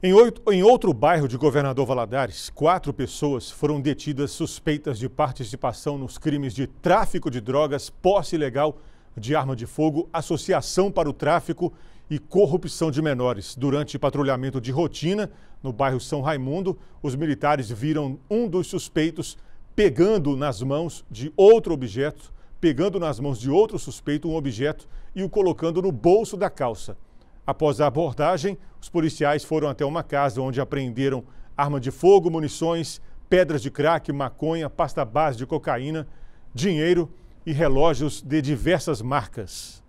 Em, outro bairro de Governador Valadares, quatro pessoas foram detidas suspeitas de participação nos crimes de tráfico de drogas, posse ilegal de arma de fogo, associação para o tráfico e corrupção de menores. Durante patrulhamento de rotina no bairro São Raimundo, os militares viram um dos suspeitos pegando nas mãos de outro objeto, pegando nas mãos de outro suspeito um objeto e o colocando no bolso da calça. Após a abordagem, os policiais foram até uma casa onde apreenderam arma de fogo, munições, pedras de crack, maconha, pasta base de cocaína, dinheiro e relógios de diversas marcas.